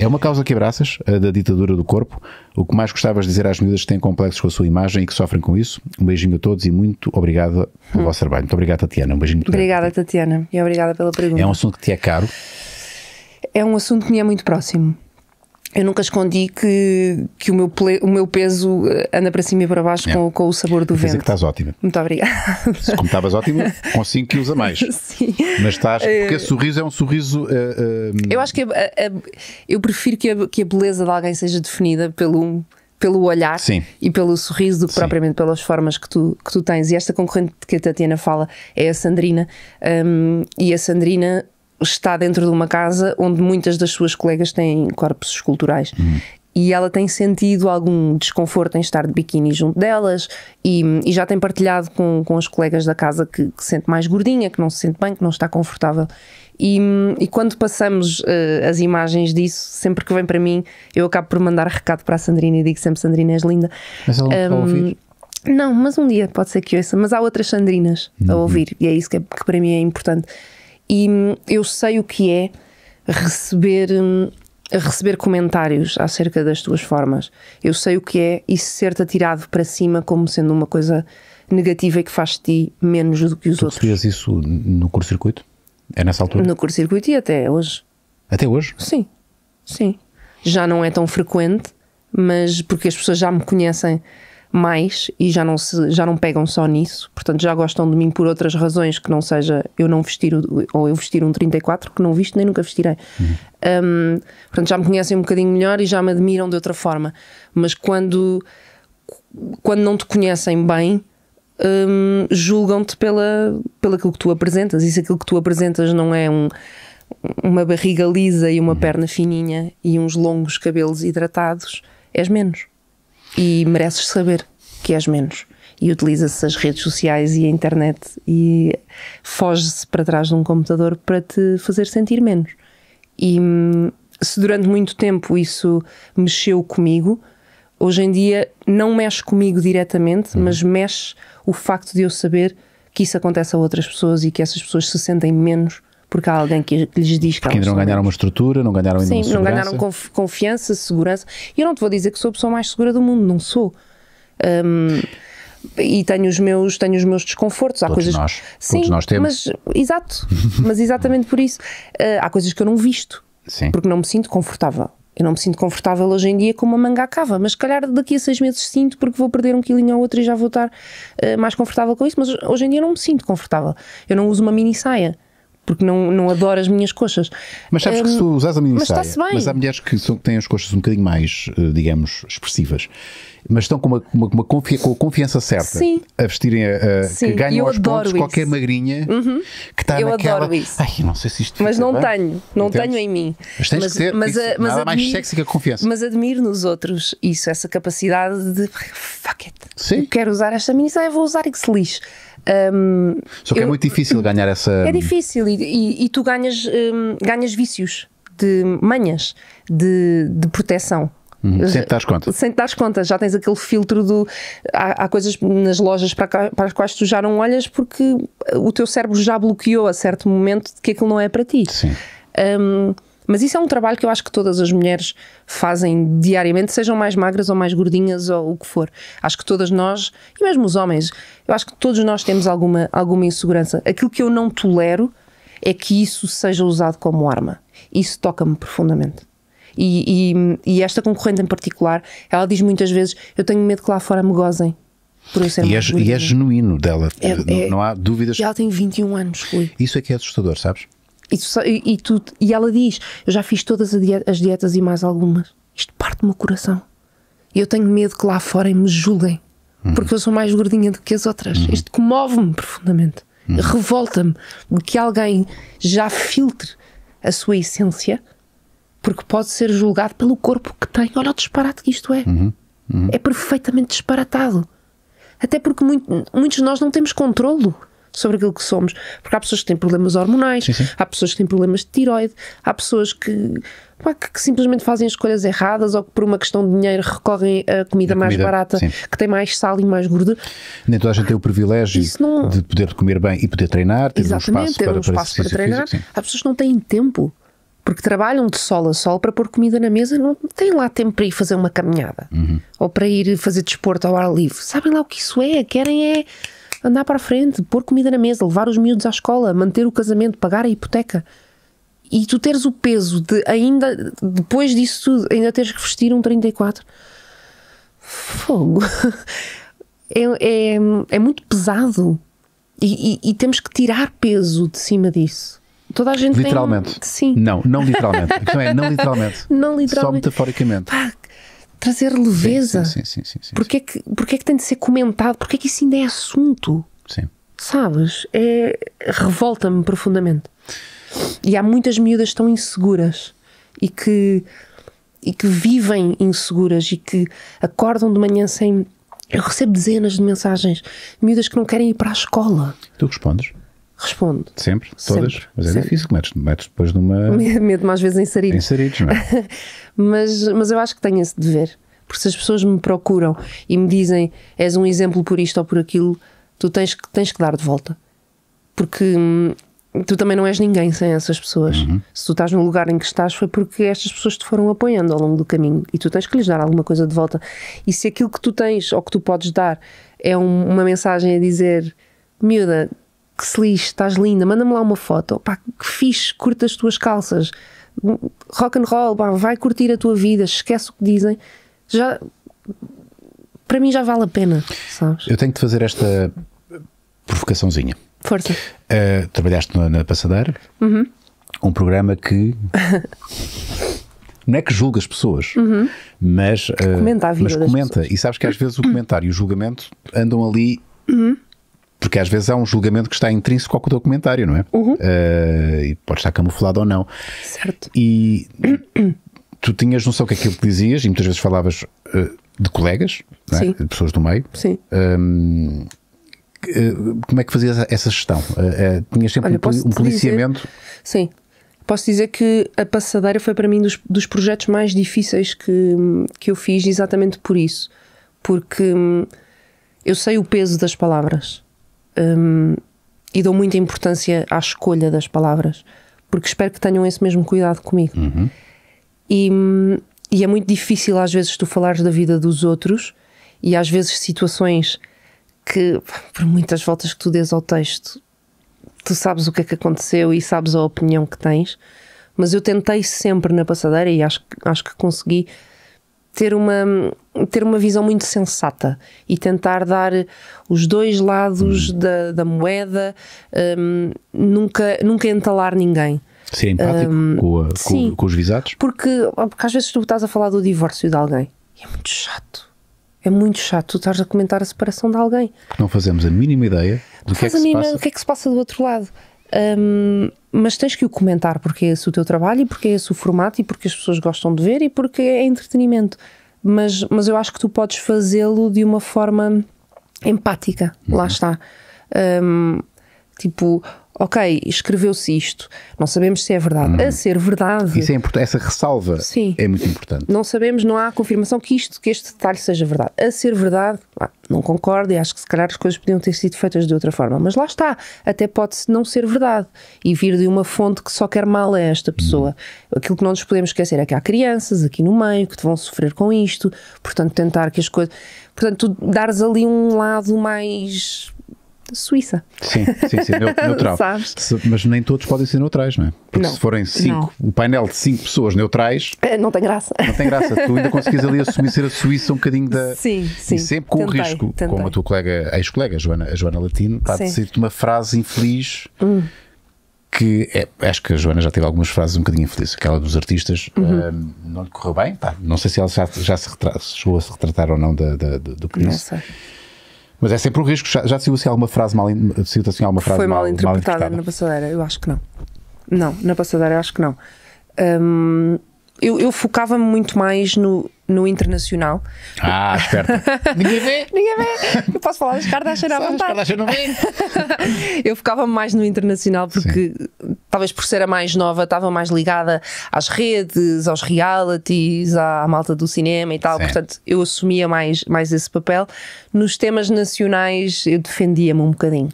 É uma causa que a da ditadura do corpo. O que mais gostavas de dizer às miúdas que têm complexos com a sua imagem e que sofrem com isso? Um beijinho a todos e muito obrigado pelo hum. vosso trabalho. Muito obrigado, Tatiana. Um beijinho. Obrigada, Tatiana. E obrigada pela pergunta. É um assunto que te é caro? É um assunto que me é muito próximo eu nunca escondi que, que o, meu ple, o meu peso eh, anda para cima e para baixo é. com, com o sabor do Quer vento. que estás ótima. Muito obrigada. Como estavas ótima, com 5 quilos a mais. Sim. Mas estás. Eh, porque esse sorriso é um sorriso. Uh, uh, eu acho que. A, a, eu prefiro que a, que a beleza de alguém seja definida pelo pelo olhar Sim. e pelo sorriso do que propriamente pelas formas que tu, que tu tens. E esta concorrente que a Tatiana fala é a Sandrina, um, e a Sandrina está dentro de uma casa onde muitas das suas colegas têm corpos esculturais. Uhum. E ela tem sentido algum desconforto em estar de biquíni junto delas e, e já tem partilhado com, com as colegas da casa que, que, sente mais gordinha, que não se sente bem, que não está confortável. E, e quando passamos uh, as imagens disso, sempre que vem para mim, eu acabo por mandar recado para a Sandrina e digo sempre: Sandrina, és linda. Mas ela não um, ouvir? Hum, não, mas um dia pode ser que ouça. Mas há outras Sandrinas uhum. a ouvir e é isso que, é, que para mim é importante e hum, eu sei o que é receber hum, receber comentários acerca das tuas formas. Eu sei o que é isso ser-te atirado para cima como sendo uma coisa negativa e que faz te ti menos do que os tu outros. Tu isso no curto-circuito? É nessa altura? No curto-circuito e até hoje. Até hoje? Sim, sim. Já não é tão frequente, mas porque as pessoas já me conhecem mais e já não, se, já não pegam só nisso, portanto já gostam de mim por outras razões que não seja eu não vestir ou eu vestir um 34 que não visto nem nunca vestirei. Uhum. Um, portanto já me conhecem um bocadinho melhor e já me admiram de outra forma, mas quando, quando não te conhecem bem. Um, julgam-te pela, aquilo que tu apresentas, e se aquilo que tu apresentas não é um, uma barriga lisa e uma uhum. perna fininha e uns longos cabelos hidratados, és menos e mereces saber que és menos. E utiliza-se as redes sociais e a internet e foge-se para trás de um computador para te fazer sentir menos. E hum, se durante muito tempo isso mexeu comigo, hoje em dia não mexe comigo diretamente, uhum. mas mexe o facto de eu saber que isso acontece a outras pessoas e que essas pessoas se sentem menos porque há alguém que, que lhes diz que porque ainda não ganharam uma estrutura, não ganharam ainda Sim, não ganharam conf confiança, segurança. E eu não te vou dizer que sou a pessoa mais segura do mundo, não sou. Um, e tenho os meus tenho os meus desconfortos há todos coisas nós, sim todos nós temos mas exato mas exatamente por isso uh, há coisas que eu não visto sim. porque não me sinto confortável eu não me sinto confortável hoje em dia com uma manga à cava, mas se calhar daqui a seis meses sinto porque vou perder um quilinho ou outro e já vou estar uh, mais confortável com isso, mas hoje em dia não me sinto confortável. Eu não uso uma mini saia porque não, não adoro as minhas coxas. Mas sabes um, que se tu hum, usas a mini saia, mas, mas há mulheres que, são, que têm as coxas um bocadinho mais, eh, digamos, expressivas, mas estão com, uma, uma, uma confi com a confiança certa Sim. a vestirem, a, eh, a eh, Sim. que ganham aos pontos isso. qualquer magrinha uhum. que está eu naquela... Adoro isso. Ai, não sei se isto Mas não bem. tenho, não Entendes? tenho em mim. Mas tens mas, que ter, mas, isso, mas nada mais sexy que a confiança. Mas admiro nos outros isso, essa capacidade de fuck it, Sim. quero usar esta mini saia, vou usar e que se lixe. Um, Só que é eu, é muito difícil ganhar essa. É difícil e, e, e tu ganhas, um, ganhas vícios de manhas de, de proteção. Uhum, sem te dar conta. Sem te dar conta, já tens aquele filtro do. Há, há coisas nas lojas para, para, as quais tu já não olhas porque o teu cérebro já bloqueou a certo momento de que aquilo não é para ti. Sim. Um, mas isso é um trabalho que eu acho que todas as mulheres fazem diariamente, sejam mais magras ou mais gordinhas ou o que for. Acho que todas nós, e mesmo os homens, eu acho que todos nós temos alguma, alguma insegurança. Aquilo que eu não tolero é que isso seja usado como arma. Isso toca-me profundamente. E, e, e, esta concorrente em particular, ela diz muitas vezes: Eu tenho medo que lá fora me gozem. Por isso é e, é, e é genuíno dela, é, não, é, não há dúvidas. E ela tem 21 anos, Rui. Isso é que é assustador, sabes? E, tu, e, tu, e ela diz: Eu já fiz todas as dietas e mais algumas. Isto parte-me o coração. Eu tenho medo que lá fora me julguem, uhum. porque eu sou mais gordinha do que as outras. Uhum. Isto comove-me profundamente. Uhum. Revolta-me de que alguém já filtre a sua essência, porque pode ser julgado pelo corpo que tem. Olha o disparate que isto é. Uhum. Uhum. É perfeitamente disparatado. Até porque muito, muitos de nós não temos controlo sobre aquilo que somos. Porque há pessoas que têm problemas hormonais, sim, sim. há pessoas que têm problemas de tiroide, há pessoas que, pá, que, que, simplesmente fazem escolhas erradas ou que por uma questão de dinheiro recorrem a comida a mais comida, barata, sim. que tem mais sal e mais gordura. Nem toda a gente tem o privilégio não... de poder comer bem e poder treinar, ter Exatamente, um espaço, ter para, espaço para, para treinar. Físico, há pessoas que não têm tempo. Porque trabalham de sol a sol para pôr comida na mesa, não têm lá tempo para ir fazer uma caminhada uhum. ou para ir fazer desporto ao ar livre. Sabem lá o que isso é? Querem é andar para a frente, pôr comida na mesa, levar os miúdos à escola, manter o casamento, pagar a hipoteca. E tu teres o peso de ainda, depois disso tudo, ainda teres que vestir um 34. Fogo! É, é, é muito pesado. E, e, e temos que tirar peso de cima disso. Toda a gente literalmente. Tem... Sim. Não, não literalmente. A questão é não literalmente. Não literalmente. Só metaforicamente. Ah, trazer leveza. Sim, sim, sim. sim, Porquê, é que, porquê é que tem de ser comentado? Porquê é que isso ainda é assunto? Sim. Sabes? É, Revolta-me profundamente. E há muitas miúdas tão inseguras e que, e que vivem inseguras e que acordam de manhã sem. Eu recebo dezenas de mensagens, miúdas que não querem ir para a escola. Tu respondes? Respondo. Sempre? Todas? Sempre, mas é sempre. difícil, metes, metes depois numa. medo mais às vezes em saridos. Em saridos, não é? mas, mas eu acho que tenho esse dever. Porque se as pessoas me procuram e me dizem és um exemplo por isto ou por aquilo, tu tens que, tens que dar de volta. Porque hum, tu também não és ninguém sem essas pessoas. Uhum. Se tu estás no lugar em que estás, foi porque estas pessoas te foram apoiando ao longo do caminho e tu tens que lhes dar alguma coisa de volta. E se aquilo que tu tens ou que tu podes dar é um, uma mensagem a dizer miúda, que se lixe, estás linda, manda-me lá uma foto, pá, que fixe, curta as tuas calças, rock and roll, pá, vai curtir a tua vida, esquece o que dizem, já para mim já vale a pena. Sabes? Eu tenho que fazer esta provocaçãozinha. Força. Uh, trabalhaste na, na Passadeira, uhum. um programa que não é que julga as pessoas, uhum. mas, uh, comenta, mas comenta. E sabes que às vezes o comentário e o julgamento andam ali. Uhum porque às vezes há um julgamento que está intrínseco ao documentário, não é? Uhum. Uh, e pode estar camuflado ou não. Certo. E tu tinhas noção que aquilo que dizias, e muitas vezes falavas uh, de colegas, é? de pessoas do meio. Sim. Um, eh, como é que fazias essa gestão? tinhas sempre Olha, um, um policiamento? Dizer, sim, posso dizer que a passadeira foi para mim dos, dos projetos mais difíceis que, que eu fiz, exatamente por isso. Porque hum, eu sei o peso das palavras um, e dou muita importância à escolha das palavras, porque espero que tenham esse mesmo cuidado comigo. Uhum. E, e, é muito difícil, às vezes, tu falares da vida dos outros e, às vezes, situações que, por muitas voltas que tu dês ao texto, tu sabes o que é que aconteceu e sabes a opinião que tens. Mas eu tentei sempre na passadeira e acho, acho que consegui ter uma, ter uma visão muito sensata e tentar dar os dois lados hum. da, da moeda, um, nunca, nunca entalar ninguém. Ser empático um, com, a, sim, com, com, os visados? Porque, porque às vezes tu estás a falar do divórcio de alguém é muito chato. É muito chato tu estás a comentar a separação de alguém. Não fazemos a mínima ideia do que, é que, se mínima, passa. que é que se passa do outro lado. Um, mas tens que o comentar porque é esse o teu trabalho e porque é esse o formato e porque as pessoas gostam de ver e porque é entretenimento. Mas, mas eu acho que tu podes fazê-lo de uma forma empática, uhum. lá está. Um, Tipo, ok, escreveu-se isto, não sabemos se é verdade. Uhum. A ser verdade. Isso é importante, essa ressalva Sim. é muito importante. Não sabemos, não há confirmação que isto, que este detalhe seja verdade. A ser verdade, não concordo e acho que se calhar as coisas podiam ter sido feitas de outra forma. Mas lá está, até pode-se não ser verdade e vir de uma fonte que só quer mal a esta pessoa. Uhum. Aquilo que não nos podemos esquecer é que há crianças aqui no meio que vão sofrer com isto, portanto, tentar que as coisas. Portanto, tu dares ali um lado mais Suíça. Sim, sim, sim neutral. se, mas nem todos podem ser neutrais, não é? Porque não, se forem cinco, não. o painel de cinco pessoas neutrais. Eh, não tem graça. Não tem graça. tu ainda conseguis ali assumir ser a Suíça um bocadinho da. Sim, sim. E sempre com o risco, tentei. como a tua colega, ex-colega, Joana, a Joana Latino, pode ser te uma frase infeliz. Hum. Que é, acho que a Joana já teve algumas frases um bocadinho infelizes. Aquela dos artistas uhum. Ah, não lhe correu bem. Pá, não sei se ela já, já se, retra, chegou a se retratar ou não da, da, do, do que disse. Não sei mas é sempre um risco. Já, já saiu assim alguma frase mal, saiu assim alguma frase Foi mal, mal interpretada, mal interpretada na passadeira? Eu acho que não. Não, na passadeira eu acho que não. Hum, eu, eu focava-me muito mais no, no internacional. Ah, esperto. Ninguém vê. Ninguém vê. Eu posso falar das Kardashian à vontade. As Kardashian não vê. eu focava mais no internacional porque, Sim. talvez por ser a mais nova, estava mais ligada às redes, aos realities, à malta do cinema e tal. Sim. Portanto, eu assumia mais, mais esse papel. Nos temas nacionais, eu defendia-me um bocadinho.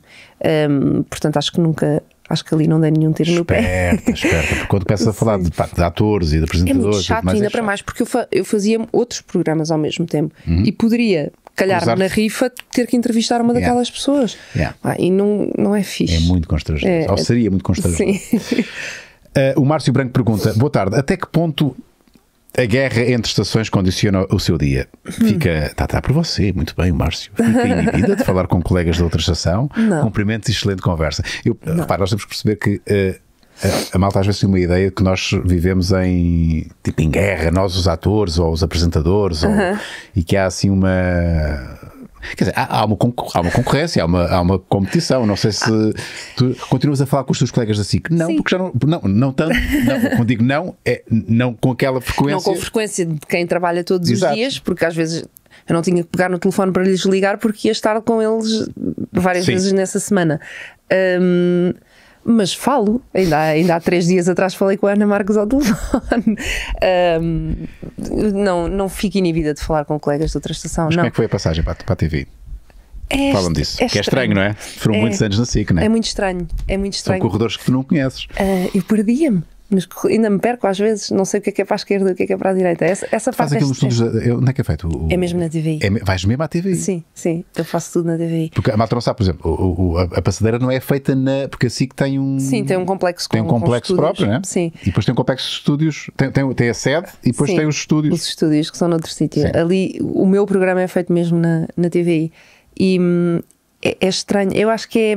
Um, portanto, acho que nunca Acho que ali não dá nenhum tiro esperta, no pé. Esperta, porque quando começas a falar de, de, atores e de apresentadores. É muito chato, mais, ainda é chato. para mais, porque eu, fa eu fazia outros programas ao mesmo tempo uhum. e poderia, calhar na rifa, ter que entrevistar uma yeah. daquelas pessoas. Yeah. Ah, e não, não é fixe. É muito constrangedor. É. Ou seria muito constrangedor. Sim. Uh, o Márcio Branco pergunta: Boa tarde, até que ponto a guerra entre estações condiciona o seu dia. Fica. Está, tá por você, muito bem, Márcio. Fica inibida de falar com colegas de outra estação. Não. Cumprimentos e excelente conversa. Eu, repara, nós temos que perceber que. Uh, a, malta às vezes tem uma ideia de que nós vivemos em tipo em guerra, nós os atores ou os apresentadores, ou, e que há assim uma Quer dizer, há, há, uma, há uma concorrência, há uma, há uma competição. Não sei se tu continuas a falar com os teus colegas da SIC. Não, Sim. porque já não. Não, não tanto. Não, quando digo não, é não com aquela frequência. Não com a frequência de quem trabalha todos Exato. os dias, porque às vezes eu não tinha que pegar no telefone para lhes ligar porque ia estar com eles várias Sim. vezes nessa semana. Um, mas falo. Ainda, ainda há três dias atrás falei com a Ana Marques ao telefone. Um, não, não fico inibida de falar com colegas de outra estação. Mas não. como é que foi a passagem para, para a TV? É Falam disso. É que é estranho, não é? Foram é, muitos anos na SIC, não é? É muito estranho. É muito estranho. São corredores que tu não conheces. Uh, eu perdia-me mas ainda me perco às vezes, não sei o que é que é para a esquerda e o que é que é para a direita. Essa, essa Faz parte. é... onde é que é feito? O... é mesmo na TVI. É, vais mesmo à TVI? Sim, sim, eu faço tudo na TVI. Porque a malta sabe, por exemplo, o, o, a passadeira não é feita na. Porque assim que tem um. Sim, tem um complexo Tem um complexo próprio, né? Sim. E depois tem um complexo de estúdios, tem, tem, tem a sede e depois sim, tem os estúdios. Os estúdios que são noutro sítio. Sim. Ali o meu programa é feito mesmo na, na TVI. E hum, é, é estranho, eu acho que é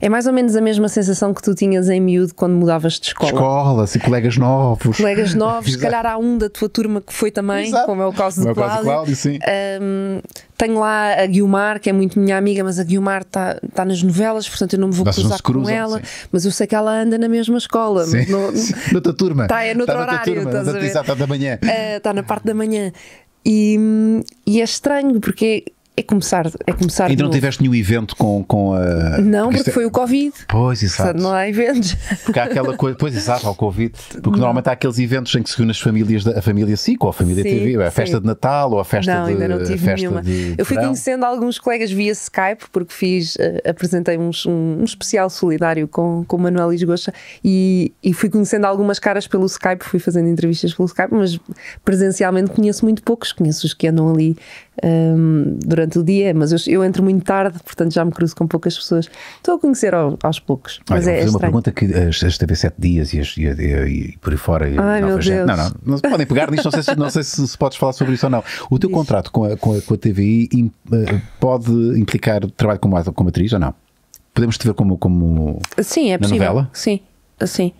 é mais ou menos a mesma sensação que tu tinhas em miúdo quando mudavas de escola. Escolas assim, e colegas novos. Colegas novos, se calhar há um da tua turma que foi também, Exato. como é o caso de é Cláudio. Cláudio sim. Um, tenho lá a Guilmar, que é muito minha amiga, mas a Guilmar está tá nas novelas, portanto eu não me vou cruzar cruzam, com ela, sim. mas eu sei que ela anda na mesma escola. na No, turma. Está é noutro tá horário, turma, estás a ver? Está da manhã. Está ah, uh, na parte da manhã. E, hum, e, é estranho porque é começar, é começar. Ainda não tiveste nenhum evento com, com a. Não, porque, porque é- foi é... o Covid. Pois, exato. não há eventos. Porque há aquela coisa. Pois, exato, ao Covid. Porque não. normalmente há aqueles eventos em que se reúne as famílias, da, a família SIC ou a família sim, TV, a festa sim. de Natal ou a festa não, de. Não, ainda não tive nenhuma. Eu fui verão. conhecendo alguns colegas via Skype, porque fiz, eh, apresentei uns, um, um, especial solidário com, com o Manuel Isgocha e, e fui conhecendo algumas caras pelo Skype, fui fazendo entrevistas pelo Skype, mas presencialmente conheço muito poucos, conheço os que andam ali um, durante o dia, mas eu, eu, entro muito tarde, portanto já me cruzo com poucas pessoas. Estou a conhecer ao, aos poucos. Mas é, uma pergunta que eh, as, as TV 7 dias e, as, e, e, e por aí fora. Ai, não, não, não, não, podem pegar nisto, não sei, se, não sei se, se, podes falar sobre isso ou não. O teu contrato com a, com a, com a TVI eh, pode implicar trabalho como, como atriz ou não? Podemos te ver como, como Sim, é possível. Novela? Sim, Sim,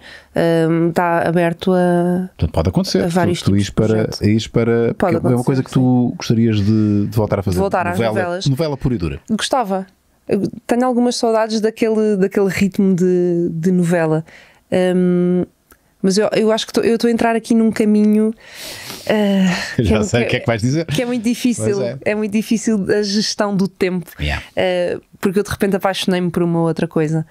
hum, está aberto a. Portanto, pode acontecer. A vários tu, tu ires para. Ires para pode é uma coisa que tu gostarias de, de, voltar a fazer. Voltar novela, às novelas. Novela pura e dura. Gostava. Eu tenho algumas saudades daquele, daquele ritmo de, de novela. Um, mas eu, eu acho que tô, eu estou a entrar aqui num caminho. Uh, Já é, sei o que é que vais dizer. Que é muito difícil. É. é. muito difícil a gestão do tempo. Yeah. Uh, porque eu de repente apaixonei-me por uma outra coisa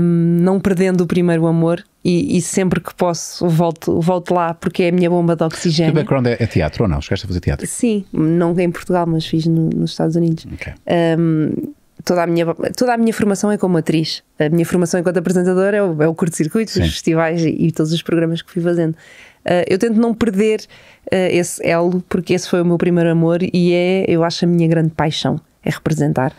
um, não perdendo o primeiro amor. E, e, sempre que posso, volto, volto lá porque é a minha bomba de oxigênio. O teu background é, é, teatro ou não? Chegaste de fazer teatro? Sim, não em Portugal, mas fiz no, nos Estados Unidos. Okay. Um, toda a minha toda a minha formação é como atriz. A minha formação enquanto apresentadora é o, é o curto-circuito, os festivais e, e, todos os programas que fui fazendo. Uh, eu tento não perder uh, esse elo, porque esse foi o meu primeiro amor e é, eu acho, a minha grande paixão, é representar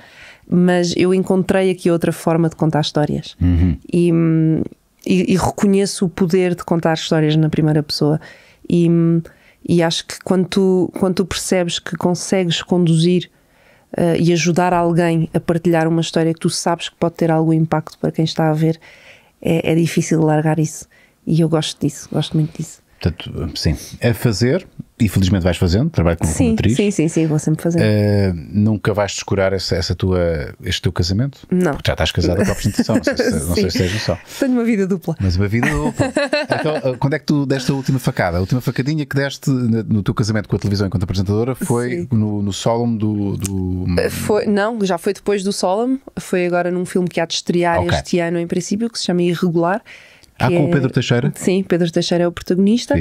mas eu encontrei aqui outra forma de contar histórias. Uhum. E, hum, e, e, reconheço o poder de contar histórias na primeira pessoa. E, hum, e acho que quando tu, quando tu percebes que consegues conduzir uh, e ajudar alguém a partilhar uma história que tu sabes que pode ter algum impacto para quem está a ver, é, é difícil largar isso. E eu gosto disso, gosto muito disso. Portanto, sim, é fazer, infelizmente vais fazendo, trabalho como, sim, atriz. Sim, sim, sim, vou sempre fazer. Uh, nunca vais descurar essa, essa, tua, este teu casamento? Não. Porque já estás casada com a apresentação, não sei, se, não só tens noção. Tenho uma vida dupla. Mas uma vida dupla. então, eh, quando é que tu deste a última facada? A última facadinha que deste no teu casamento com a televisão enquanto apresentadora foi no, no Solemn do. do... Eh, foi, não, já foi depois do Solemn, foi agora num filme que há de estrear okay. este ano, em princípio, que se chama Irregular. Ah, com é... o Pedro Teixeira? Sim, Pedro Teixeira é o protagonista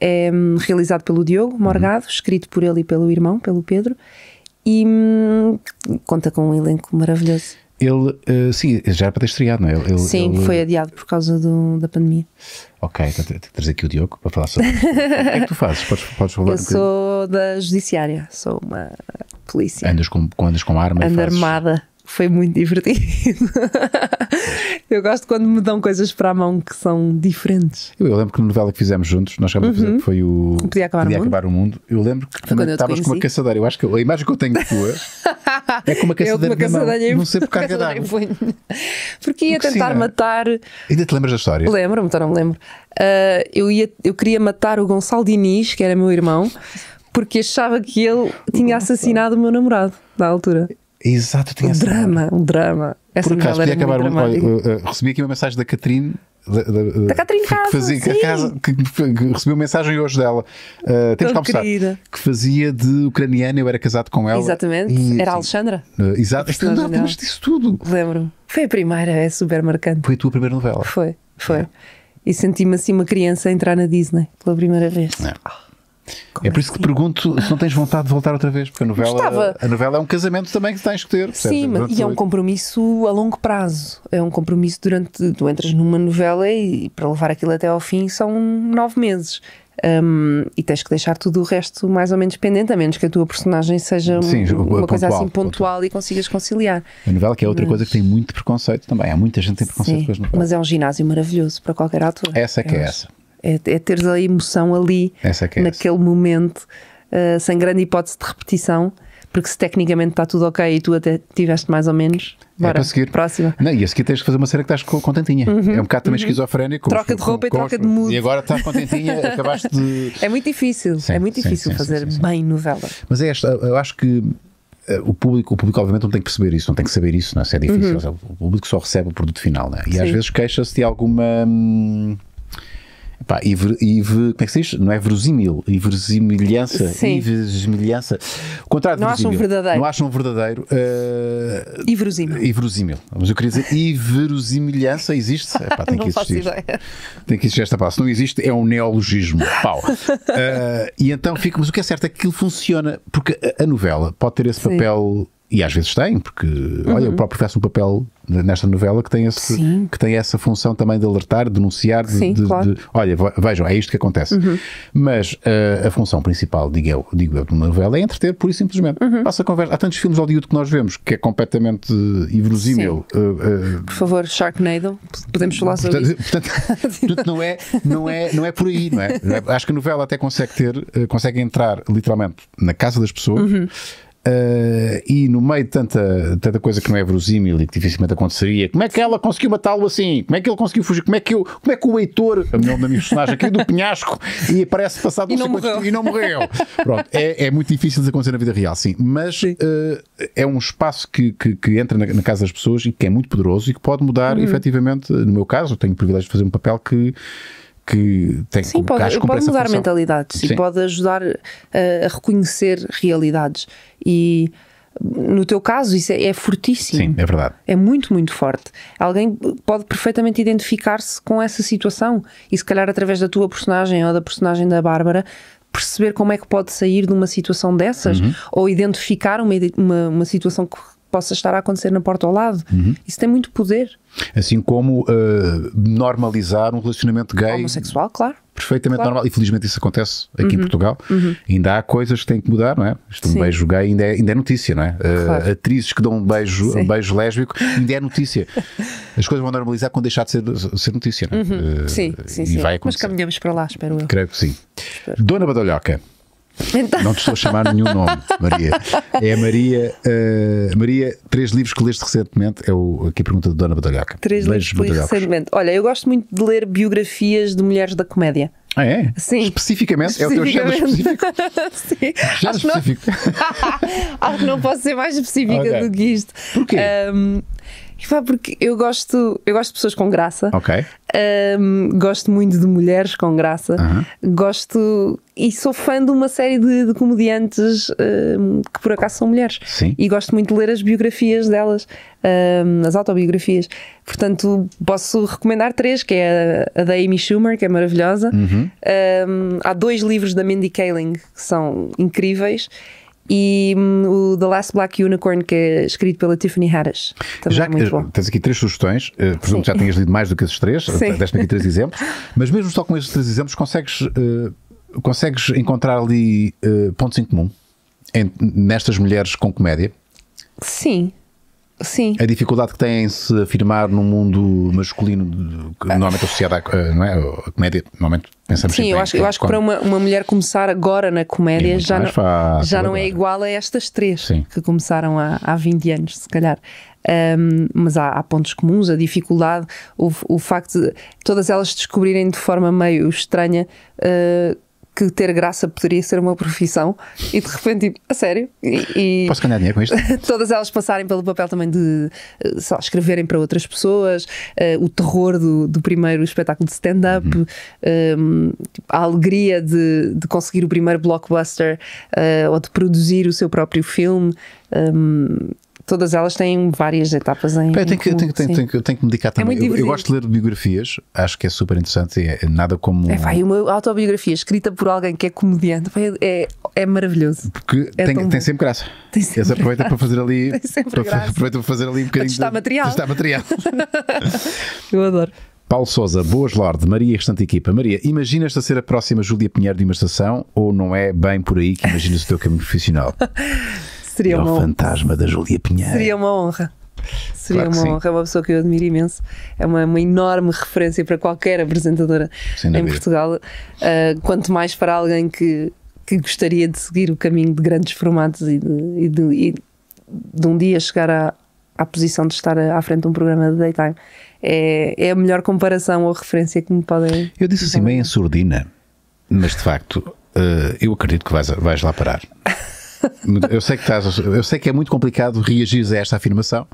é realizado pelo Diogo uhum. Morgado, uhum. escrito por ele e pelo irmão, pelo Pedro, e hum, conta com um elenco maravilhoso. Ele, uh, sim, já era para ter estreado, não é? Ele, sim, ele... foi adiado por causa do, da pandemia. Ok, então tenho que trazer aqui o Diogo para falar sobre o que é que tu fazes? Podes, podes falar Eu um sou da Judiciária, sou uma polícia. Andas com, andas com arma? Ando fazes... armada foi muito divertido. eu gosto quando me dão coisas para a mão que são diferentes. Eu, eu lembro que na novela que fizemos juntos, nós acabamos uhum. a fazer uhum. que foi o Podia Acabar, Podia o, acabar mundo. o, mundo. Eu lembro que também estavas com uma caçadeira. Eu acho que a imagem que eu tenho de tua é-, é com uma caçadeira. Eu com uma caçadeira Não sei porquê. Porque ia Porque tentar sim, é? matar. Ainda te lembras da história? Lembro-me, então não me lembro. Uh, eu, ia, eu queria matar o Gonçalo Diniz, que era meu irmão, porque achava que ele tinha assassinado o meu namorado na altura. Exato, tinha um essa drama, um drama. Essa Por acaso, podia acabar um, uh, recebi aqui uma mensagem da Catrine. Da, da, da Catrine Casa, que fazia, que, casa, que, que recebeu mensagem hoje dela. Uh, temos que almoçar. Que fazia de ucraniana, eu era casado com ela. Exatamente, e, era eh, a Alexandra. Uh, exato, lembro disso tudo. Lembro. Foi a primeira, é super marcante. Foi a tua primeira novela. Foi, foi. É. E senti-me assim uma criança a entrar na Disney pela primeira vez. É. Ah. Como é por isso que assim? pergunto se não tens vontade de voltar outra vez, porque a novela, a novela é um casamento também que tens que ter. Sim, mas, e é um compromisso a longo prazo. É um compromisso durante. Tu entras numa novela e, para levar aquilo até ao fim são nove meses. Um, e tens que deixar tudo o resto mais ou menos pendente, a menos que a tua personagem seja Sim, uma pontual, coisa assim pontual, pontual, e consigas conciliar. A novela que é outra mas... coisa que tem muito preconceito também. Há muita gente que tem preconceito Sim, com as novelas. Mas é um ginásio maravilhoso para qualquer altura. Essa é que é, é essa. É, é teres a emoção ali, é, é naquele momento, uh, sem grande hipótese de repetição porque se tecnicamente está tudo ok e tu até tiveste mais ou menos, é bora, é para seguir. próxima. Não, e a seguir tens de fazer uma cena que estás contentinha. Uhum, é um bocado também uhum. esquizofrénico. Troca de roupa com, e troca com, de mood. E agora estás contentinha, acabaste de... É muito difícil, sim, é muito sim, difícil sim, fazer bem novela. Mas é esta, eu acho que eh, o público, o público obviamente não tem que perceber isso, não tem que saber isso, não é? Se é difícil, uhum. É o público só recebe o produto final, não é? E às vezes queixa-se de alguma... Hum, Pá, e, e, como é que se diz? Não é verosímil, e verosimilhança. Sim. verosimilhança. O contrário não verosímil. Acham verdadeiro. Não acham verdadeiro. Uh, e verosímil. E verosímil. Mas eu queria dizer, e verosimilhança existe? Epá, tem não que existir. Tem que existir esta palavra. Se não existe, é um neologismo. Pau. Uh, e então fica, mas o que é certo é que aquilo funciona, porque a, novela pode ter esse Sim. papel e às vezes tem, porque uhum. olha, o próprio faz um papel nesta novela que tem, esse, que tem essa função também de alertar, denunciar, de, Sim, de, claro. de olha, vejam, é isto que acontece. Uhum. Mas uh, a função principal, digo eu, digo eu, de uma novela é entreter, pura e simplesmente. Uhum. Passa a conversa. Há tantos filmes de Hollywood que nós vemos que é completamente eh, inverosímil. Uh, uh, por favor, Sharknado, podemos falar sobre portanto, isso. Portanto, portanto, não, é, não, é, não é por aí, não é? Acho que a novela até consegue ter, consegue entrar literalmente na casa das pessoas. Uhum Uh, e no meio de tanta, tanta coisa que não é verosímil e que dificilmente aconteceria, como é que ela conseguiu matá-lo assim? Como é que ele conseguiu fugir? Como é que, eu, como é que o Heitor, o nome da minha personagem aqui, do penhasco, e aparece passado e não, quantos, e não morreu? Pronto, é, é, muito difícil de acontecer na vida real, sim, mas sim. Uh, é um espaço que, que, que entra na, na, casa das pessoas e que é muito poderoso e que pode mudar, uhum. efetivamente. No meu caso, eu tenho o privilégio de fazer um papel que que tem Sim, pode, pode mudar mentalidades Sim. e pode ajudar a reconhecer realidades. E no teu caso, isso é, é fortíssimo. Sim, é verdade. É muito, muito forte. Alguém pode perfeitamente identificar-se com essa situação e, se calhar, através da tua personagem ou da personagem da Bárbara, perceber como é que pode sair de uma situação dessas uhum. ou identificar uma, uma, uma situação que possa estar a acontecer na porta ao lado. Uhum. Isso tem muito poder. Assim como uh, normalizar um relacionamento gay. Homossexual, claro. Perfeitamente claro. normal. E felizmente isso acontece aqui uhum. em Portugal. Uhum. Ainda há coisas que têm que mudar, não é? Isto, um beijo gay ainda é, ainda é notícia, não é? Uh, claro. Uh, atrizes que dão um beijo, um beijo lésbico ainda é notícia. As coisas vão normalizar quando deixar de ser, ser notícia, não é? Uhum. Uh, sim, sim, e sim. Vai Mas caminhamos para lá, espero eu. Creio que sim. Espero. Dona Badalhoca, então... Não te estou a chamar nenhum nome, Maria. É a Maria. Uh, Maria, três livros que leste recentemente. É o, aqui a pergunta de Dona Batalhaca. Três livros que recentemente. Olha, eu gosto muito de ler biografias de mulheres da comédia. Ah, é? Sim. Especificamente? Especificamente. É o teu género específico? Sim. Acho, específico. Não... Acho que não posso ser mais específica okay. do que isto. Porquê? Um, porque eu gosto, eu gosto de pessoas com graça. Ok. Um, gosto muito de mulheres com graça. Uhum. Gosto e sou fã de uma série de, de comediantes um, que por acaso são mulheres. Sim. E gosto muito de ler as biografias delas, um, as autobiografias. Portanto, posso recomendar três, que é a, a da Amy Schumer, que é maravilhosa. Uhum. há dois livros da Mindy Kaling que são incríveis e um, o The Last Black Unicorn, que é escrito pela Tiffany Harris. Também já é muito bom. tens aqui três sugestões, uh, eh, presumo Sim. que já tenhas lido mais do que esses três, tens eh, deste aqui três exemplos, mas mesmo só com esses três exemplos consegues, uh, consegues encontrar ali uh, pontos em comum em, nestas mulheres com comédia? Sim, Sim. A dificuldade que tem em se afirmar no mundo masculino, que ah. normalmente associado à ah, não é? A comédia, normalmente pensamos Sim, eu acho, eu acho que para uma, uma mulher começar agora na comédia é já, não, já não é igual a estas três Sim. que começaram há, há 20 anos, se calhar. Um, mas há, há, pontos comuns, a dificuldade, o, o facto de todas elas descobrirem de forma meio estranha. Uh, que ter graça poderia ser uma profissão e de repente, tipo, a sério. E, e Posso ganhar dinheiro com isto? todas elas passarem pelo papel também de eh, escreverem para outras pessoas, uh, o terror do, do primeiro espetáculo de stand-up, uhum. um, ehm, tipo, a alegria de, de conseguir o primeiro blockbuster uh, ou de produzir o seu próprio filme. Um, ehm, todas elas têm várias etapas em. Pera, em tenho, que, tenho, tenho, tenho, tenho, tenho que me dedicar é também. É eu, eu, gosto de ler biografias, acho que é super interessante. É nada como. É, vai, uma autobiografia escrita por alguém que é comediante é, é, é maravilhoso. Porque é tem, tem sempre graça. Tem sempre Eles aproveitam para fazer ali. Tem sempre para, Aproveita para fazer ali um bocadinho. Está material. Está material. eu adoro. Paulo Souza, Boas Lorde, Maria restante equipa. Maria, imaginas-te a ser a próxima Júlia Pinheiro de uma estação ou não é bem por aí que imaginas o teu caminho profissional? Seria ao é uma... fantasma da Júlia Pinheiro. Seria uma honra. Seria claro uma honra, é uma pessoa que eu admiro imenso. É uma, uma enorme referência para qualquer apresentadora em Portugal. Uh, quanto mais para alguém que, que gostaria de seguir o caminho de grandes formatos e de, e de, e de um dia chegar à, à posição de estar à frente de um programa de daytime. É, é a melhor comparação ou referência que me podem. Eu disse assim, meio em surdina, mas de facto, uh, eu acredito que vais, vais lá parar. eu sei que estás, eu sei que é muito complicado reagir a esta afirmação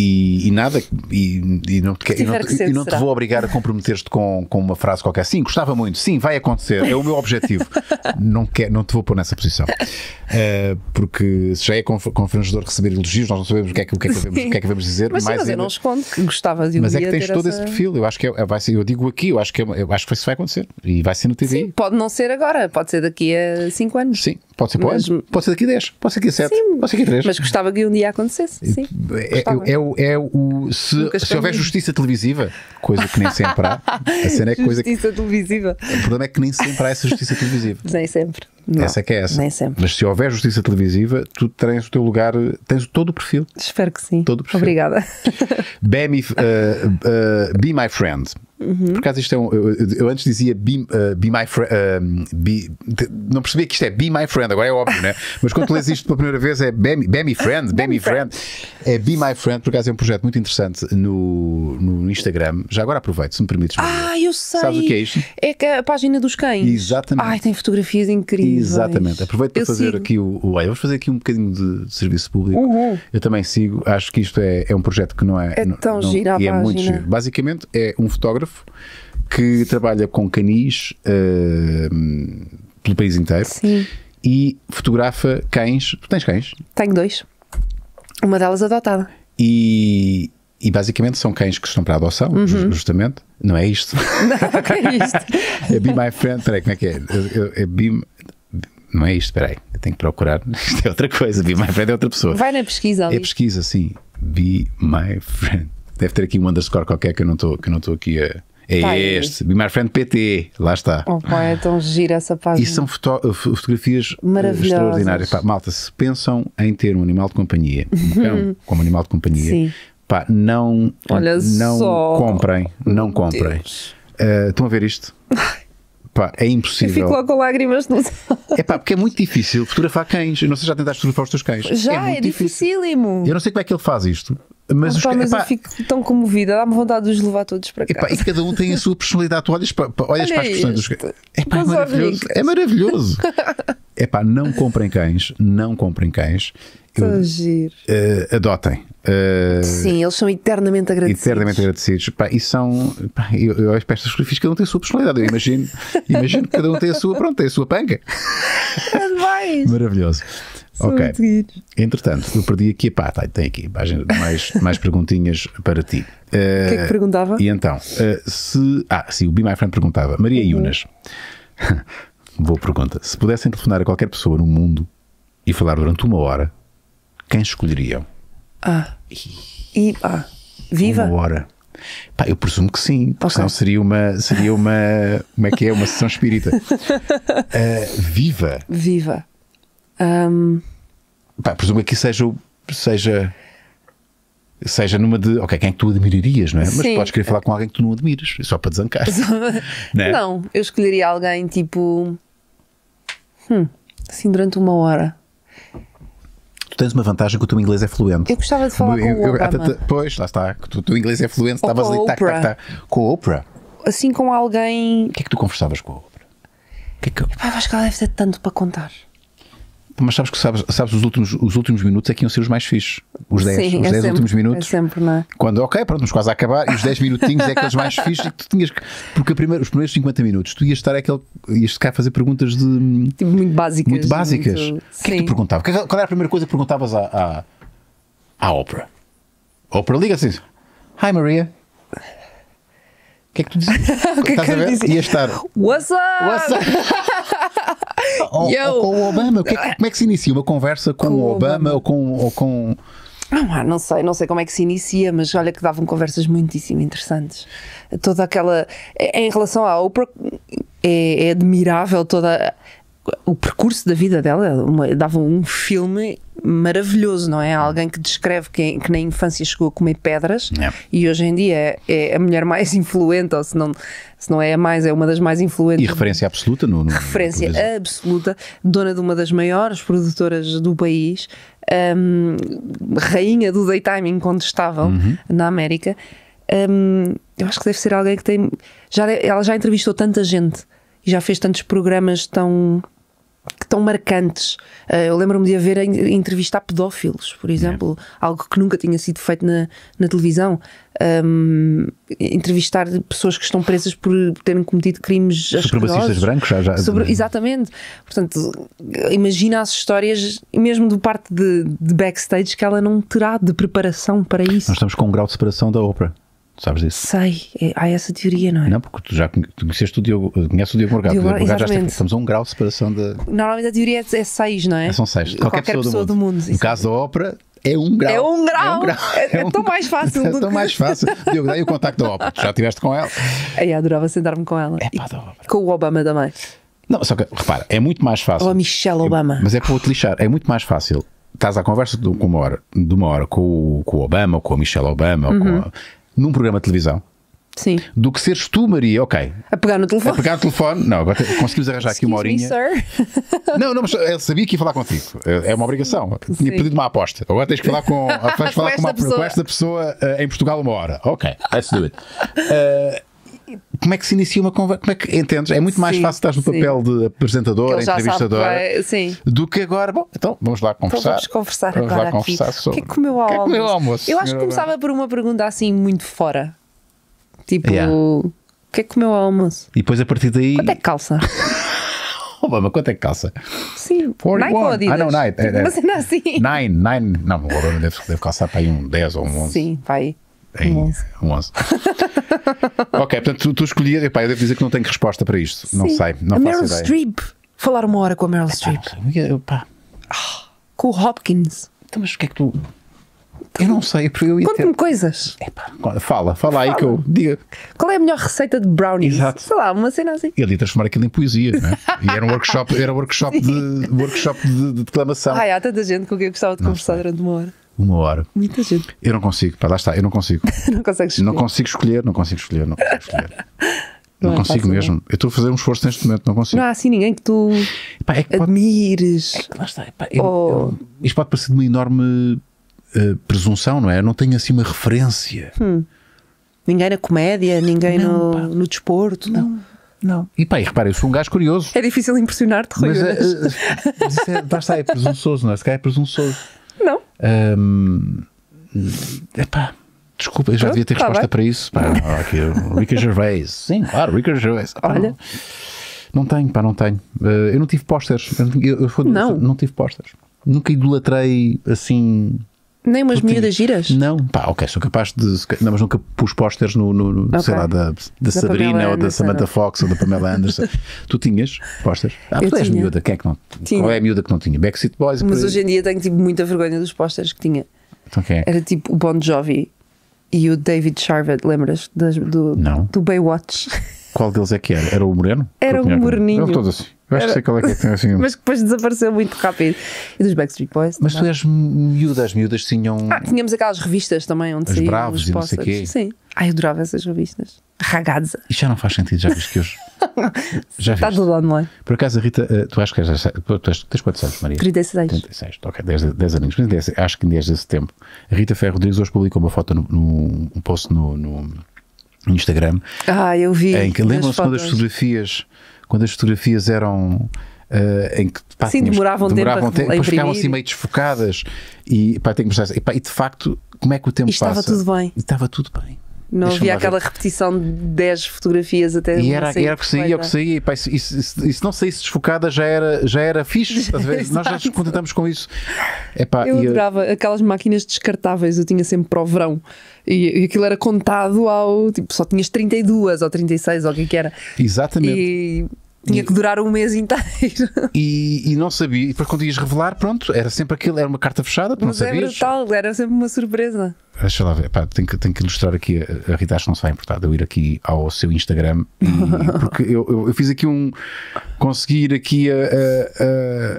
e, e nada, e, e, não te, e, não e não te vou obrigar a comprometer-te com, com uma frase qualquer. Sim, gostava muito, sim, vai acontecer, é o meu objetivo. não, quer, não te vou pôr nessa posição. Uh, porque se já é confrangedor receber elogios, nós não sabemos o que é que, o que, é que, devemos, o que, é que dizer. Mas, sim, mas ainda, eu não escondo que gostava de um Mas é que tens todo essa... esse perfil, eu acho que é, é, vai ser, eu digo aqui, eu acho, que é, eu acho que isso vai acontecer e vai ser no TV. Sim, pode não ser agora, pode ser daqui a 5 anos. Sim, Pode ser pode mas, pode ser daqui 10, pode ser daqui 7, sim, pode ser daqui 3. Mas gostava que um dia acontecesse. Sim, é, é, é, o, é o. Se, se houver justiça televisiva, coisa que nem sempre há, a cena é coisa. Justiça que, televisiva. O problema é que nem sempre há essa justiça televisiva. Nem sempre. Não, essa é que é essa. Nem sempre. Mas se houver justiça televisiva, tu tens o teu lugar, tens todo o perfil. Espero que sim. Todo o perfil. Obrigada. Be, me, uh, uh, be my friend. Uhum. Por acaso isto é um. Eu, eu antes dizia be, uh, be my friend. não percebia que isto é be my friend, agora é óbvio, né? Mas quando tu lês isto pela primeira vez é be, be friend, be, my friend. É be my friend, por acaso é um projeto muito interessante no, no Instagram. Já agora aproveito, se me permites. Ah, eu sei. Sabes o que é isto? É, é a página dos cães. Exatamente. Ai, tem fotografias incríveis. É, Exatamente. Aproveito para eu fazer sigo. aqui o, o. Vamos fazer aqui um bocadinho de serviço público. Uhum. Eu também sigo. Acho que isto é, é um projeto que não é. É tão não, giro, não, é muito giro. Basicamente, é um fotógrafo que trabalha com canis uh, pelo país inteiro. Sim. E fotografa cães. Tu tens cães? Tenho dois. Uma delas adotada. E, e basicamente são cães que estão para adoção, uhum. justamente. Não é isto? Não, que é isto? é Be My Friend. Peraí, como é que é? É, é Be, não é isto, espera aí, eu tenho que procurar. Isto é outra coisa. Be My Friend é outra pessoa. Vai na pesquisa ali. É pesquisa, sim. Be My Friend. Deve ter aqui um underscore qualquer que eu não estou aqui a. É tá este, Be My Friend PT, lá está. Oh, pá, é tão gira essa página. E são foto eh, fotografias eh, extraordinárias. Pá, malta, se pensam em ter um animal de companhia, então, um uhum. cão como animal de companhia, Sim. pá, não, Olha não só. comprem, não comprem. Uh, estão a ver isto? Pá, é impossível. Eu fico logo com lágrimas nos olhos. É pá, porque é muito difícil fotografar cães. Eu não sei já tentaste fotografar os teus cães. Já, é, muito é dificílimo. Eu não sei como é que ele faz isto. Mas, ah, os... pá, mas epá, eu fico tão comovida, dá-me vontade de os levar todos para casa. Epá, e cada um tem a sua personalidade. Tu olhas para, olhas Olha para as expressões dos cães. Epá, é maravilhoso. É maravilhoso. epá, não comprem cães, não comprem cães. Tão giro. Uh, adotem. Uh, Sim, eles são eternamente agradecidos. Eternamente agradecidos. Pá, e são. Pá, eu, eu acho para estas sacrifícios cada um tem a sua personalidade. Eu imagino, imagino que cada um tem a sua. Pronto, tem a sua panca. É Maravilhoso. São ok. Entretanto, eu perdi aqui a pá, tá, tem aqui mais, mais perguntinhas para ti. O que é que eh, perguntava? E então, uh, se. Ah, sim, o Be My Friend perguntava. Maria uhum. Yunas. Boa pergunta. Se pudessem telefonar a qualquer pessoa no mundo e falar durante uma hora, quem escolheriam? Ah. E, ah. Viva? Uma hora. Pá, eu presumo que sim, porque okay. senão seria uma, seria uma, como é que é, uma sessão espírita. Uh, viva. Viva. Um... Pá, presumo que seja, seja, seja numa de, ok, quem é que tu admirarias, não é? Sim. Mas podes querer falar com alguém que tu não admires, só para desancar. não, é? não, eu escolheria alguém tipo, hum, assim durante uma hora tens uma vantagem que o teu inglês é fluente. Eu gostava de falar eu, com eu, o Obama. Eu, pois, lá está, que o teu inglês é fluente, estavas ali, tac, tac, tac, com a Oprah. Assim com alguém... O que é que tu conversavas com a Oprah? Que é que... Epá, acho que ela deve ter tanto para contar. Mas sabes que sabes, sabes os, últimos, os últimos minutos é que iam ser os mais fixos. Os 10, Sim, os é 10 sempre, últimos minutos. É sempre, não é? Quando, ok, pronto, vamos quase a acabar, e os 10 minutinhos é aqueles mais fixos e tu tinhas que, Porque primeira, os primeiros 50 minutos tu ias estar aquele. ias ficar a fazer perguntas de. Tipo, muito básicas. Muito básicas. Muito, o que é que tu perguntavas? Qual era é é a primeira coisa que perguntavas à, à, à Oprah? Oprah liga-se Hi Maria. O que é que tu dizes? o que é que eu dizia? Ia estar. What's up? What's up? ou, ou, com o Obama. Que é, como é que se inicia uma conversa com, com o Obama, Obama, Ou com, ou com... Ah, não sei, não sei como é que se inicia, mas olha que davam conversas muitíssimo interessantes. Toda aquela. Em relação à Oprah, é, é admirável toda o percurso da vida dela é uma, dava um filme maravilhoso, não é? Alguém que descreve que, que na infância chegou a comer pedras é. e hoje em dia é, é, a mulher mais influente, ou se não, se não é a mais, é uma das mais influentes. E referência absoluta no. no referência no absoluta, dona de uma das maiores produtoras do país, um, rainha do daytime incontestável uhum. na América. Um, eu acho que deve ser alguém que tem. Já, ela já entrevistou tanta gente e já fez tantos programas tão tão marcantes. Eh, eu lembro-me de haver entrevistar pedófilos, por exemplo, algo que nunca tinha sido feito na, na televisão. Um, entrevistar pessoas que estão presas por terem cometido crimes supremacistas brancos, já, já. Sobre, uhum. exatamente. Portanto, imagina as histórias, mesmo do parte de, de backstage, que ela não terá de preparação para isso. Nós estamos com um grau de separação da Oprah. Sabes disso? Sei, é, há essa teoria, não é? Não, porque tu já tu conheceste o Diogo, conheces o Diogo Morgado. Diogo, Diogo Morgado já está, estamos a um grau de separação da. De... Normalmente a teoria é, é seis, não é? é são seis. Qualquer, Qualquer pessoa, pessoa, do mundo. no caso da ópera, é um grau. É um grau. É, um grau. é, é, é um... tão mais fácil. É tão que... mais fácil. Diogo, daí o contacto da Tu Já estiveste com ela. Aí adorava sentar-me com ela. É pá, da Com o Obama também. Não, só que, repara, é muito mais fácil. Ou oh, a Michelle Obama. mas é para te lixar. É muito mais fácil. Estás à conversa de uma hora, de uma hora com, o, com o Obama, ou com a Michelle Obama, uhum. ou com a, uhum num programa de televisão. Sim. Do que seres tu, Maria, ok. A pegar no telefone. A pegar no telefone. Não, agora conseguimos arranjar aqui uma horinha. Me, não, não, mas eu sabia que ia falar contigo. É uma obrigação. Sim. Tinha pedido uma aposta. Agora tens que falar com, falar com, com, esta, uma, pessoa. Com esta pessoa uh, em Portugal uma hora. Ok, let's do it. Uh, como é que se inicia uma conversa? Como é que entendes? É muito mais sim, fácil estar no papel sim. de apresentadora, entrevistadora, vai, do que agora. Bom, então vamos lá então conversar. Então vamos conversar vamos agora. Lá aqui. conversar é sobre... O que é que comeu ao, que é que comeu ao almoço? Eu acho que começava por uma pergunta assim muito fora. Tipo, yeah. o que é que comeu ao almoço? E depois a partir daí. Quanto é que calça? Obama, oh, quanto é que calça? Sim, 41. Nike ou Ah, não, Nike. É, é. Mas ainda assim. Nine, nine. Não, o Obama deve, deve calçar para aí um 10 ou um 11. Sim, vai em 11. ok, portanto, tu, tu escolhias. Epá, eu devo dizer que não tenho resposta para isto. Sim. Não sei. Não a Meryl ideia. Streep. Falar uma hora com a Meryl Streep. Com o Hopkins. Então, mas o que é que tu. eu não sei, porque eu ia Conte-me ter... coisas. Epá, fala, fala, fala, aí que eu diga. Qual é a melhor receita de brownies? Exato. Sei lá, uma cena assim. Ele ia transformar aquilo em poesia, né E era um workshop, era workshop, de, workshop de, de declamação. Ai, há tanta gente com quem eu gostava de não conversar sei. durante uma hora uma hora. Muita gente. Eu não consigo, pá, lá está, eu não consigo. não consegues escolher. Não consigo escolher, não consigo escolher, não consigo escolher. Não, não é consigo mesmo. Não. É? Eu estou a fazer um esforço neste momento, não consigo. Não há assim ninguém que tu pá, é que admires. Pode, é que lá está. Pá, eu, oh. eu, isto pode parecer de uma enorme uh, presunção, não é? Eu não tenho assim uma referência. Hum. Ninguém na comédia, ninguém não, no, no, desporto. Não. não. E pá, e repara, eu sou um gajo curioso. É difícil impressionar-te, Rui. Mas, uh, uh, é, eh, eh, é está, é presunçoso, não é? Se calhar é presunçoso. Não. Um, epá, desculpa, eu já devia ter tá resposta bem. para isso. Pá, ah, aqui, Ricky Gervais. Sim, claro, Ricky Gervais. Epá, Olha. Não, não tenho, pá, não tenho. Ah, eu não tive posters. Eu, eu, eu, não. não tive posters. Nunca idolatrei assim nem umas miúdas giras? Não, pá, ok, sou capaz de. Não, mas nunca pus pósteres no, no, no okay. sei lá, da, da, Sabrina ou da Samantha Fox ou da Pamela Anderson. tu tinhas pósteres? Ah, tu és miúda, quem é que não? Tinha. Qual é a miúda que não tinha? Backseat Boys. Mas hoje em dia tenho tipo, muita vergonha dos pósteres que tinha. Então, é? Era tipo o Bon Jovi e o David Charvet, lembras? Das, do, não. do Baywatch. Qual deles é que era? Era o Moreno? Era o Moreninho. Eram todos assim. Eu acho que sei qual é que é assim. Mas depois desapareceu muito rápido. E dos Backstreet Boys. Mas também. tu és miúda, as miúdas tinham. Ah, tínhamos aquelas revistas também onde os bravos os e não sei quê. Sim. Ai, eu adorava essas revistas. Ragazza. Isto já não faz sentido, já viste que hoje. já Está tudo online. Por acaso, Rita, eh, tu acho que és. Tu és, tens quantos anos, Maria? 36. 36, ok, 10, 10 aninhos. acho que em 10 desse tempo. A Rita Ferro Rodrigues hoje publicou uma foto, num post no, no Instagram. Ah, eu vi. Em que lembram-se uma as fotografias quando as fotografias eram. Uh, em que pá, Sim, demoravam, demoravam tempo, depois ficavam assim meio desfocadas e, pá, tenho que mostrar, e, pá, e de facto, como é que o tempo e estava passa? Estava tudo bem. E estava tudo bem. Não havia aquela repetição de 10 fotografias até E era, era o que saía, o que saía. E, pá, isso, isso, isso não saísse desfocada já era, já era fixe. Nós já nos contentamos com isso. Epá, eu eh, adorava aquelas máquinas descartáveis, eu tinha sempre para o verão. E, e, aquilo era contado ao. Tipo, só tinhas 32 ou 36 ou o que é que era. Exatamente. E tinha que durar um mês inteiro. E, e não sabia, e depois quando ias revelar, pronto, era sempre aquilo, era uma carta fechada, tu não Mas sabias. Era tal, era sempre uma surpresa. Deixa lá ver, pá, tenho que, tenho que ilustrar aqui, a, a Rita acho que não se vai importar de eu ir aqui ao seu Instagram, e, porque eu, eu, eu, fiz aqui um. consegui ir aqui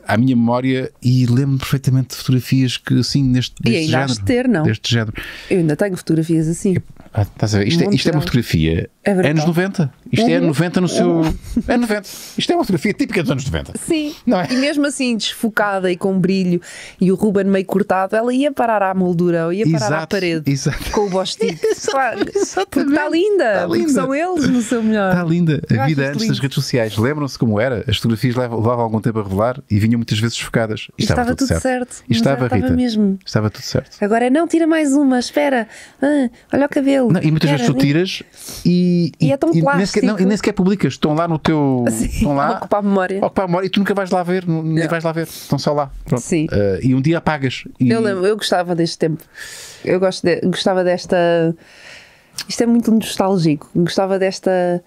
à minha memória e lembro-me perfeitamente de fotografias que assim, neste, deste e ainda género. de ter, não? Deste género. Eu ainda tenho fotografias assim. estás a ver? isto é, é uma fotografia é verdade. Anos 90. Isto é uhum. é 90 no seu. Uhum. É 90. Isto é uma fotografia típica dos anos 90. Sim. Não é? E mesmo assim, desfocada e com brilho e o Ruben meio cortado, ela ia parar à moldura ou ia parar exato, à parede exato. com o bostinho. claro. Porque está linda. Tá linda. São eles no seu melhor. Está linda. A Eu vida antes lindo. das redes sociais. Lembram-se como era? As fotografias levavam algum tempo a revelar e vinham muitas vezes desfocadas. E estava, estava tudo certo. certo. E estava, Rita. Estava mesmo. Estava tudo certo. Agora, não, tira mais uma. Espera. Ah, olha o cabelo. Não, e muitas vezes tu tiras e e, e, é tão e, Nem sequer, não, e nem sequer publicas, estão lá no teu. Sim, estão lá. Ocupar a memória. Ocupar a memória e tu nunca vais lá ver, nem não. vais lá ver, estão só lá. Pronto. Sim. Uh, e um dia apagas. E... Eu lembro, eu gostava deste tempo. Eu gosto de, gostava desta. Isto é muito nostálgico. Gostava desta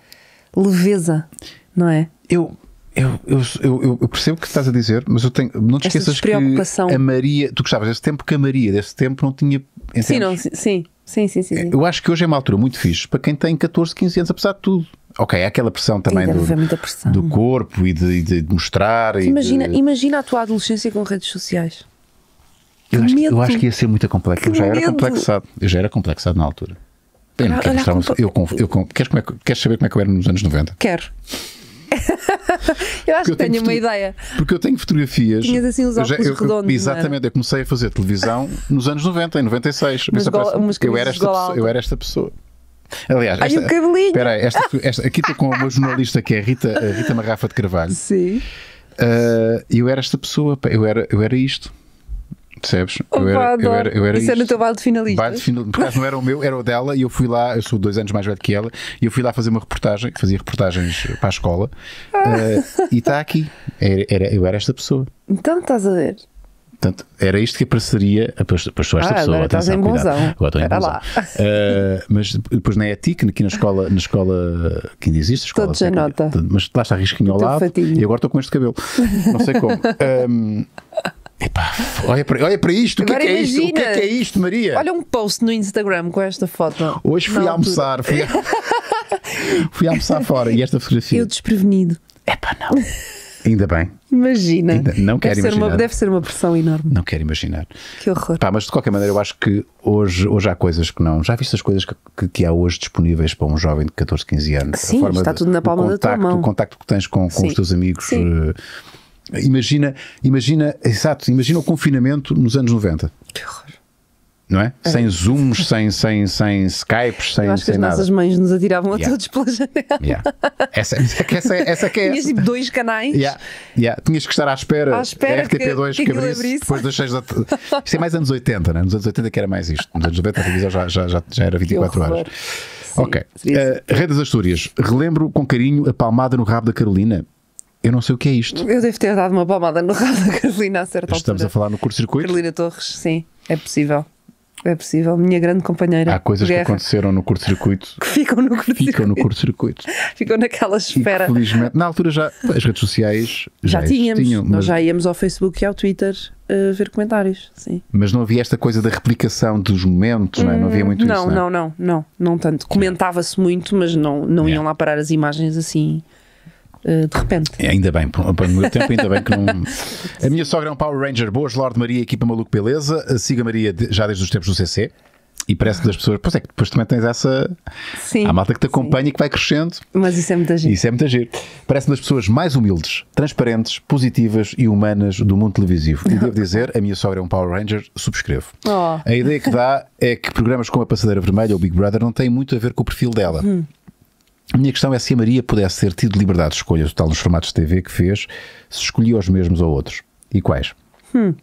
leveza, não é? Eu, eu, eu, eu, percebo o que estás a dizer, mas eu tenho, não te esqueças que a Maria, tu gostavas desse tempo que a Maria desse tempo não tinha. Sim, não, sim. Sim, sim, sim, é, sim, Eu acho que hoje é uma altura muito fixe para quem tem 14, 15 anos, apesar de tudo. Ok, há aquela pressão também do, pressão. do, corpo e de, de mostrar. Imagina, de... imagina a tua adolescência com redes sociais. Eu acho, que, eu acho, que ia ser muito complexo. eu já era complexado. Eu já era complexado na altura. Bem, ah, quero olha, mostrar eu, eu, eu, queres, como é, queres saber como é que eu era nos anos 90? Quero. eu acho que tenho, tenho uma ideia. Porque eu tenho fotografias. Tinhas assim os óculos eu, eu, redondos. Exatamente, eu comecei a fazer televisão nos anos 90, em 96. Mas gola, eu, era esta pessoa, eu era esta pessoa. Aliás, esta, Ai, o cabelinho. Peraí, esta, esta, aqui estou com uma jornalista que é Rita, Rita Marrafa de Carvalho. Sim. Uh, eu era esta pessoa, eu era, eu era isto. Percebes? eu, era, eu, era, eu era Isso isto. É era no teu baile de finalista. Baile de Por acaso não era o meu, era o dela, e eu fui lá, eu sou dois anos mais velho que ela, e eu fui lá fazer uma reportagem, fazia reportagens para a escola, uh, e está aqui. Era, era, eu era esta pessoa. Então estás a ver. Portanto, era isto que apareceria. Depois sou esta ah, pessoa. Agora atenção, estás em bonzão. Agora estou em bonzão. Uh, mas depois na ETIC, aqui na escola, na escola que ainda existe, escola. Todos assim, nota. Mas lá está risquinho ao lado. Fatinho. E agora estou com este cabelo. Não sei como. Um, Ah, olha para, olha para isto, o que, é que é isto? o que é que é isto, Maria? Olha um post no Instagram com esta foto. Hoje fui Não, almoçar, fui, a... fui almoçar fora e esta fotografia. Eu desprevenido. É para não. Ainda bem. Imagina. Ainda, não deve quero ser imaginar. Uma, deve ser uma pressão enorme. Não quero imaginar. Que horror. Pá, mas de qualquer maneira, eu acho que hoje, hoje há coisas que não. Já viste as coisas que, que, que há hoje disponíveis para um jovem de 14, 15 anos? Sim, está de, tudo na palma contacto, da tua mão. O contacto que tens com, com os teus amigos. Sim. Uh, Imagina, imagina, exato, imagina o confinamento nos anos 90. Que horror. Não é? é. Sem zooms, sem, sem, sem Skypes, sem, nada. acho que as nada. nossas mães nos atiravam yeah. a todos pela janela. Yeah. Essa, é essa, essa, que é Tinhas tipo dois canais. Yeah. Yeah. Tinhas que estar à espera, à espera RTP2 que, que, que abrisse, depois das 6 da tarde. Isto é mais anos 80, né? Nos anos 80 que era mais isto. Nos anos 90 a televisão já, já, já, já era 24 horas. Sim, ok. Uh, Rei das Astúrias, relembro com carinho a palmada no rabo da Carolina. Eu não sei o que é isto. Eu devo ter dado uma palmada no rabo da Carolina a certa Estamos altura. a falar no curto-circuito? Carolina Torres, sim, é possível. É possível, minha grande companheira. Há coisas Guerra. que aconteceram no curto-circuito que ficam no curto-circuito. Ficam, no curto-circuito. ficam naquela esfera. felizmente, na altura já as redes sociais já, já tínhamos. Tinham, mas... Nós já íamos ao Facebook e ao Twitter uh, ver comentários. Sim. Mas não havia esta coisa da replicação dos momentos, hum, não, é? não havia hum, muito não, isso. Não, é? não, não, não, não tanto. Comentava-se muito, mas não, não é. iam lá parar as imagens assim eh, de repente. É, ainda bem, para o meu tempo, ainda bem que não. A minha sogra é um Power Ranger. Boas, Lorde Maria, equipa Maluco Beleza. Siga Maria já desde os tempos do CC. E parece que das pessoas. Pois é, que depois também tens essa. Sim. Há malta que te acompanha sim. e que vai crescendo. Mas isso é muito agir. Isso é muito agir. Parece das pessoas mais humildes, transparentes, positivas e humanas do mundo televisivo. E devo dizer, a minha sogra é um Power Ranger, subscrevo. Oh. A ideia que dá é que programas como A Passadeira Vermelha ou Big Brother não têm muito a ver com o perfil dela. Hum. A minha questão é se a Maria pudesse ter tido liberdade de escolha total nos formatos de TV que fez, se escolhia os mesmos ou outros. E quais? Hum.